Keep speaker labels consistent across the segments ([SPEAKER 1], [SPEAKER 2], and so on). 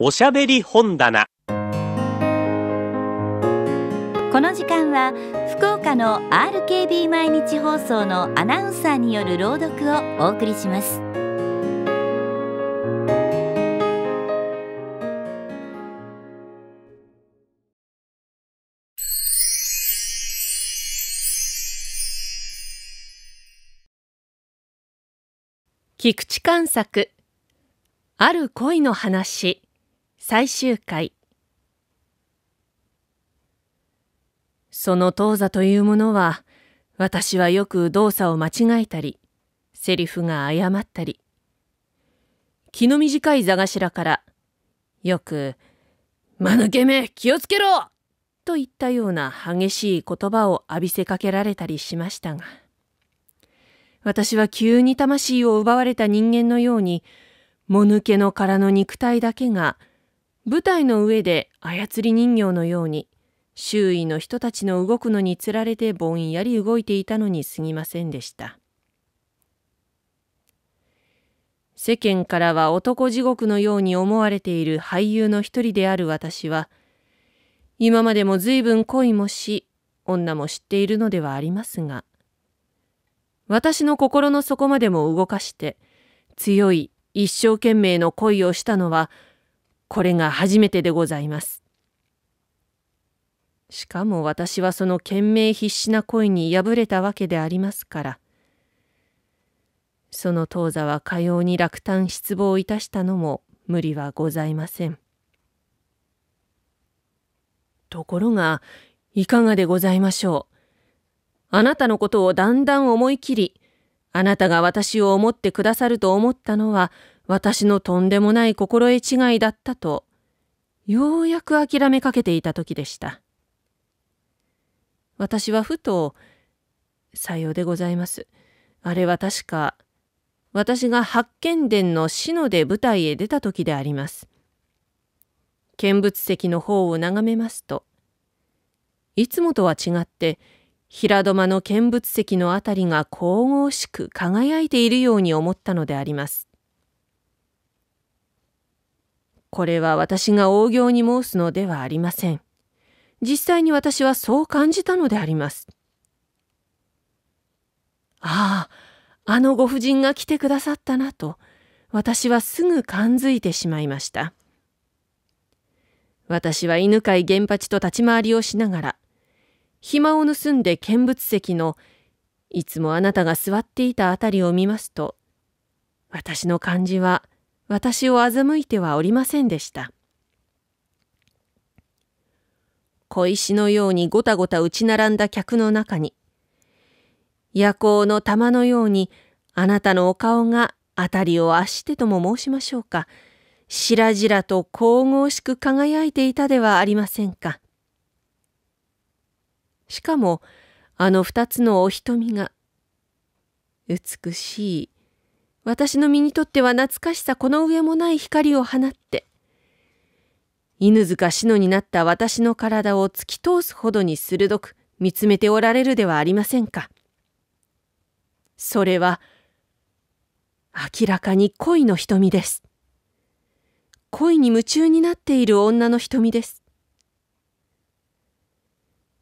[SPEAKER 1] おしゃべり本棚この時間は福岡の RKB 毎日放送のアナウンサーによる朗読をお送りします菊池寛作ある恋の話最終回その当座というものは私はよく動作を間違えたりセリフが誤ったり気の短い座頭からよく「間抜けめ気をつけろ!」といったような激しい言葉を浴びせかけられたりしましたが私は急に魂を奪われた人間のようにもぬけの殻の肉体だけが舞台の上で操り人形のように周囲の人たちの動くのにつられてぼんやり動いていたのにすぎませんでした世間からは男地獄のように思われている俳優の一人である私は今までも随分恋もし女も知っているのではありますが私の心の底までも動かして強い一生懸命の恋をしたのはこれが初めてでございます。しかも私はその懸命必死な恋に敗れたわけでありますから、その当座はかように落胆失望いたしたのも無理はございません。ところが、いかがでございましょう。あなたのことをだんだん思い切り、あなたが私を思ってくださると思ったのは、私のとんでもない心得違いだったと、ようやく諦めかけていた時でした。私はふと、さようでございます。あれは確か、私が八犬伝の篠で舞台へ出た時であります。見物席の方を眺めますと、いつもとは違って、平戸間の見物席のあたりが神々しく輝いているように思ったのであります。これは私が大行に申すのではありません。実際に私はそう感じたのであります。ああ、あのご婦人が来てくださったなと、私はすぐ感づいてしまいました。私は犬飼玄八と立ち回りをしながら、暇を盗んで見物席のいつもあなたが座っていたあたりを見ますと、私の感じは私を欺いてはおりませんでした。小石のようにごたごた打ち並んだ客の中に、夜行の玉のようにあなたのお顔が辺りをあしてとも申しましょうか、しらじらと神々しく輝いていたではありませんか。しかも、あの二つのお瞳が、美しい私の身にとっては懐かしさこの上もない光を放って、犬塚志乃になった私の体を突き通すほどに鋭く見つめておられるではありませんか。それは、明らかに恋の瞳です。恋に夢中になっている女の瞳です。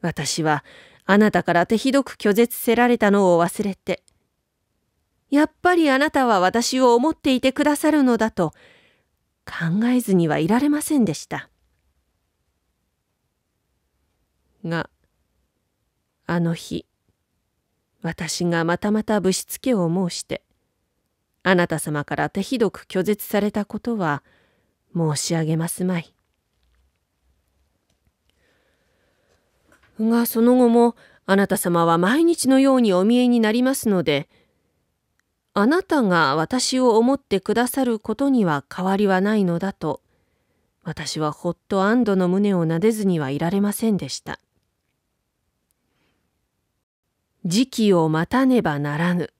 [SPEAKER 1] 私はあなたから手ひどく拒絶せられたのを忘れて、やっぱりあなたは私を思っていてくださるのだと考えずにはいられませんでした。が、あの日、私がまたまたぶしつけを申して、あなた様から手ひどく拒絶されたことは申し上げますまい。がその後もあなた様は毎日のようにお見えになりますので、あなたが私を思ってくださることには変わりはないのだと、私はほっと安堵の胸をなでずにはいられませんでした。時期を待たねばならぬ。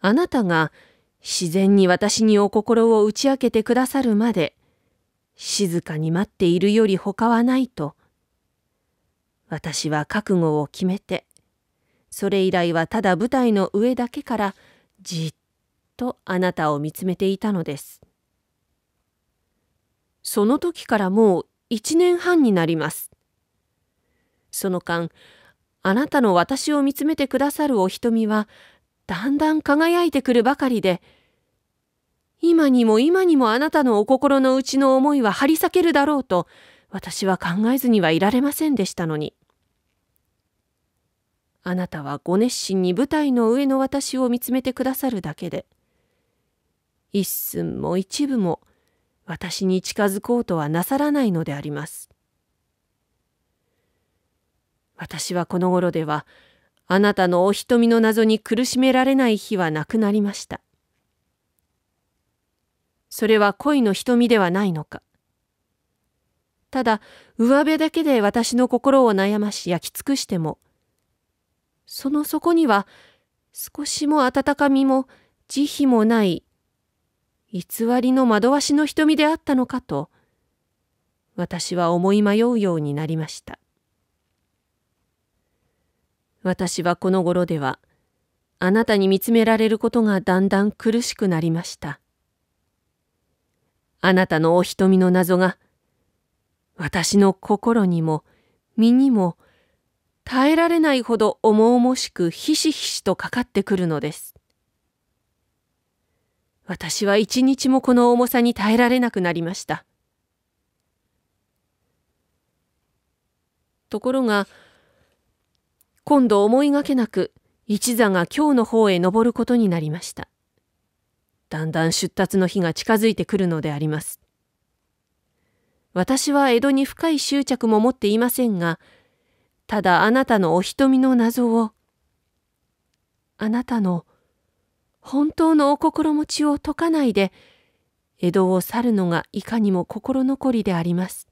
[SPEAKER 1] あなたが自然に私にお心を打ち明けてくださるまで、静かに待っているより他はないと、私は覚悟を決めて、それ以来はただ舞台の上だけからじっとあなたを見つめていたのです。その時からもう1年半になります。その間、あなたの私を見つめてくださるお瞳は、だんだん輝いてくるばかりで、今にも今にもあなたのお心の内の思いは張り裂けるだろうと、私は考えずにはいられませんでしたのに。あなたはご熱心に舞台の上の私を見つめてくださるだけで一寸も一部も私に近づこうとはなさらないのであります。私はこの頃ではあなたのお瞳の謎に苦しめられない日はなくなりました。それは恋の瞳ではないのか。ただ上辺だけで私の心を悩まし焼き尽くしてもその底には少しも温かみも慈悲もない偽りの惑わしの瞳であったのかと私は思い迷うようになりました私はこの頃ではあなたに見つめられることがだんだん苦しくなりましたあなたのお瞳の謎が私の心にも身にも耐えられないほど重々しくひしひしとかかってくるのです。私は一日もこの重さに耐えられなくなりました。ところが、今度思いがけなく一座が京の方へ登ることになりました。だんだん出立の日が近づいてくるのであります。私は江戸に深い執着も持っていませんが、ただあなたのお瞳の謎を、あなたの本当のお心持ちを解かないで、江戸を去るのがいかにも心残りであります。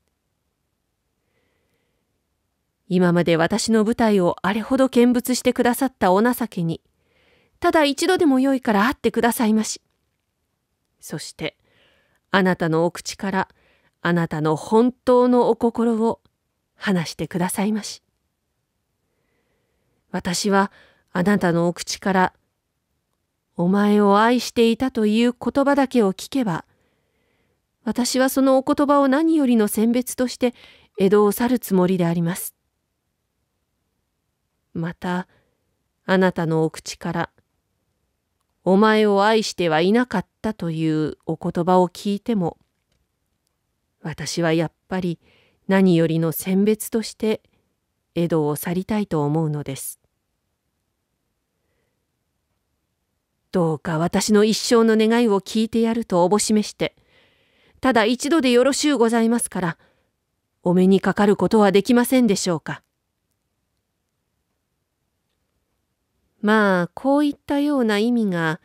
[SPEAKER 1] 今まで私の舞台をあれほど見物してくださったお情けに、ただ一度でもよいから会ってくださいまし。そして、あなたのお口から、あなたの本当のお心を話してくださいまし。私はあなたのお口から、お前を愛していたという言葉だけを聞けば、私はそのお言葉を何よりの選別として江戸を去るつもりであります。また、あなたのお口から、お前を愛してはいなかったというお言葉を聞いても、私はやっぱり何よりの選別として江戸を去りたいと思うのです。どうか私の一生の願いを聞いてやるとおぼしめして、ただ一度でよろしゅうございますから、お目にかかることはできませんでしょうか。まあ、こういったような意味が、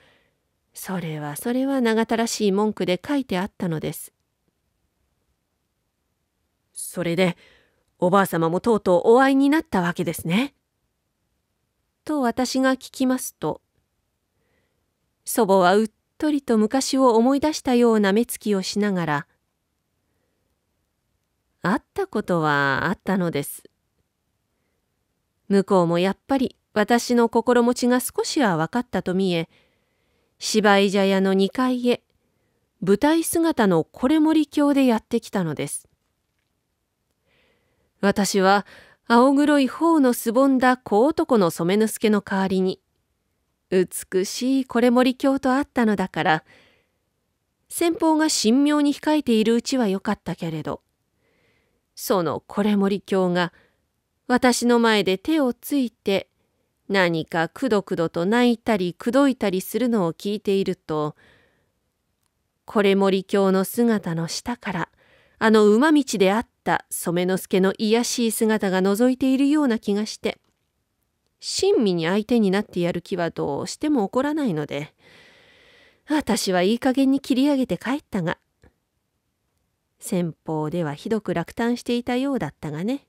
[SPEAKER 1] それはそれは長たらしい文句で書いてあったのです。それで、おばあさまもとうとうお会いになったわけですね。と私が聞きますと祖母はうっとりと昔を思い出したような目つきをしながら「会ったことはあったのです」向こうもやっぱり私の心持ちが少しは分かったと見え芝居茶屋の2階へ舞台姿のこれ森りでやってきたのです。私は青黒い頬のすぼんだ小男の染之助の代わりに、美しいこれ森卿と会ったのだから、先方が神妙に控えているうちは良かったけれど、そのこれ森卿が私の前で手をついて何かくどくどと泣いたりくどいたりするのを聞いていると、これ森卿の姿の下からあの馬道であっった染之助の卑しい姿が覗いているような気がして親身に相手になってやる気はどうしても起こらないので私はいい加減に切り上げて帰ったが先方ではひどく落胆していたようだったがね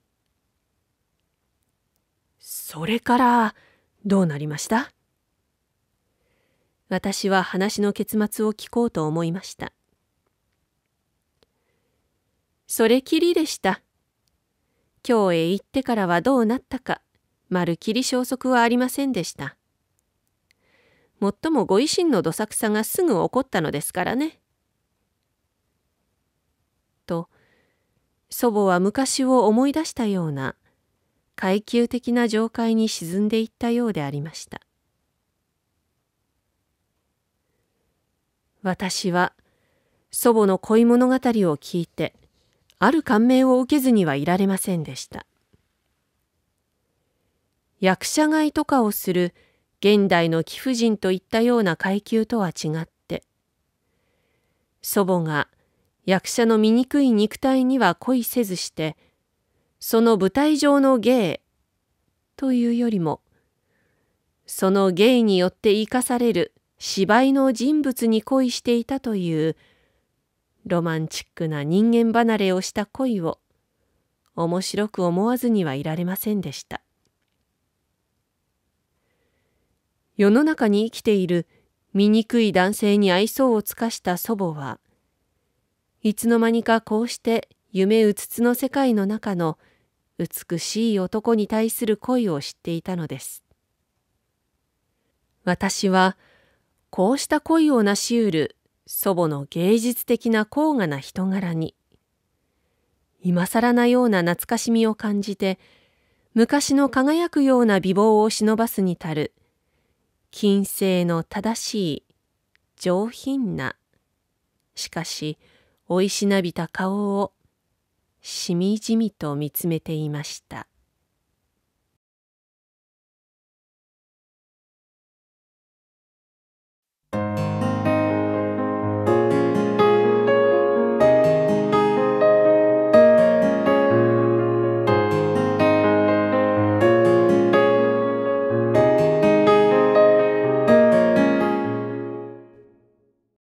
[SPEAKER 1] それからどうなりました私は話の結末を聞こうと思いましたそれきりでした。京へ行ってからはどうなったか、まるきり消息はありませんでした。もっともご維新のどさくさがすぐ起こったのですからね。と、祖母は昔を思い出したような、階級的な上階に沈んでいったようでありました。私は祖母の恋物語を聞いてある感銘を受けずにはいられませんでした。役者買いとかをする現代の貴婦人といったような階級とは違って祖母が役者の醜い肉体には恋せずしてその舞台上の芸というよりもその芸によって生かされる芝居の人物に恋していたというロマンチックな人間離れをした恋を面白く思わずにはいられませんでした。世の中に生きている醜い男性に愛想を尽かした祖母はいつの間にかこうして夢うつつの世界の中の美しい男に対する恋を知っていたのです。私はこうした恋を成し得る祖母の芸術的な高雅な人柄に今更なような懐かしみを感じて昔の輝くような美貌を忍ばすに足る金星の正しい上品なしかし生いしなびた顔をしみじみと見つめていました。